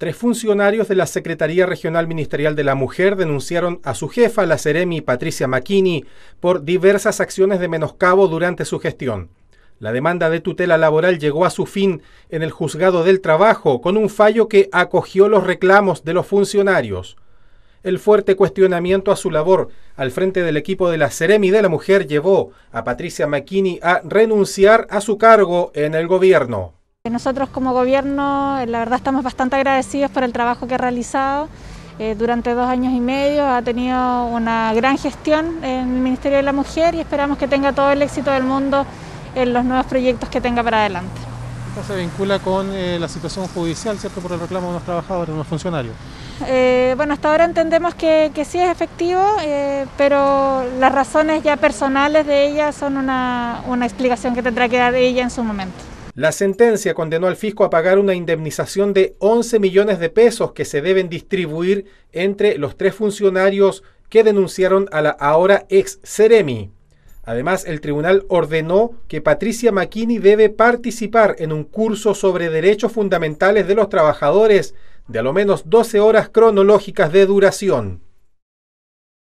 Tres funcionarios de la Secretaría Regional Ministerial de la Mujer denunciaron a su jefa, la Ceremi Patricia Macchini, por diversas acciones de menoscabo durante su gestión. La demanda de tutela laboral llegó a su fin en el Juzgado del Trabajo con un fallo que acogió los reclamos de los funcionarios. El fuerte cuestionamiento a su labor al frente del equipo de la Ceremi de la Mujer llevó a Patricia McKinney a renunciar a su cargo en el gobierno. Nosotros como gobierno eh, la verdad estamos bastante agradecidos por el trabajo que ha realizado. Eh, durante dos años y medio ha tenido una gran gestión en el Ministerio de la Mujer y esperamos que tenga todo el éxito del mundo en los nuevos proyectos que tenga para adelante. ¿Esto se vincula con eh, la situación judicial, ¿cierto?, por el reclamo de los trabajadores, de los funcionarios. bueno, hasta ahora entendemos que, sí es efectivo, pero las razones ya personales de ella son una, una explicación que tendrá que dar ella en su momento. La sentencia condenó al fisco a pagar una indemnización de 11 millones de pesos que se deben distribuir entre los tres funcionarios que denunciaron a la ahora ex Ceremi. Además, el tribunal ordenó que Patricia McKinney debe participar en un curso sobre derechos fundamentales de los trabajadores de al menos 12 horas cronológicas de duración.